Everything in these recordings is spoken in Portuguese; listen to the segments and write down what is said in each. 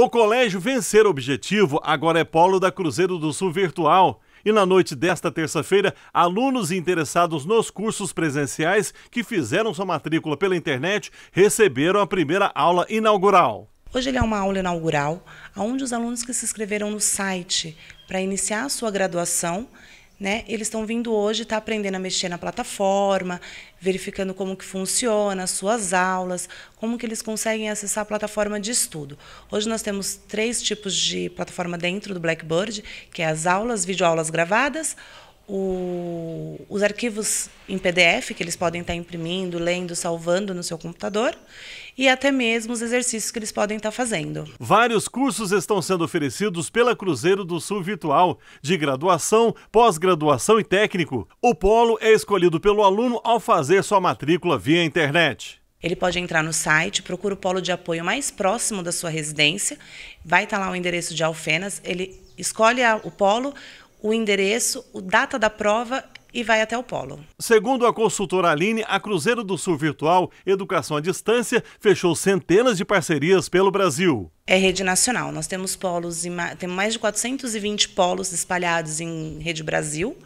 O colégio Vencer Objetivo agora é polo da Cruzeiro do Sul Virtual. E na noite desta terça-feira, alunos interessados nos cursos presenciais que fizeram sua matrícula pela internet receberam a primeira aula inaugural. Hoje ele é uma aula inaugural, onde os alunos que se inscreveram no site para iniciar a sua graduação né? Eles estão vindo hoje, tá aprendendo a mexer na plataforma, verificando como que funciona as suas aulas, como que eles conseguem acessar a plataforma de estudo. Hoje nós temos três tipos de plataforma dentro do Blackboard que é as aulas, videoaulas gravadas, o os arquivos em PDF, que eles podem estar tá imprimindo, lendo, salvando no seu computador, e até mesmo os exercícios que eles podem estar tá fazendo. Vários cursos estão sendo oferecidos pela Cruzeiro do Sul Virtual, de graduação, pós-graduação e técnico. O polo é escolhido pelo aluno ao fazer sua matrícula via internet. Ele pode entrar no site, procura o polo de apoio mais próximo da sua residência, vai estar tá lá o endereço de Alfenas, ele escolhe o polo, o endereço, o data da prova e vai até o polo. Segundo a consultora Aline, a Cruzeiro do Sul Virtual Educação à Distância fechou centenas de parcerias pelo Brasil. É rede nacional. Nós temos polos, temos mais de 420 polos espalhados em rede Brasil,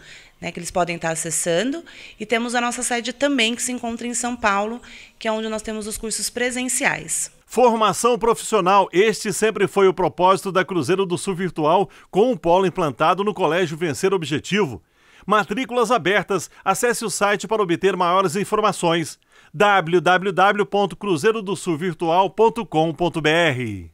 né, que eles podem estar acessando. E temos a nossa sede também, que se encontra em São Paulo, que é onde nós temos os cursos presenciais. Formação profissional, este sempre foi o propósito da Cruzeiro do Sul Virtual, com o um polo implantado no Colégio Vencer Objetivo. Matrículas abertas. Acesse o site para obter maiores informações. www.cruzeirodosulvirtual.com.br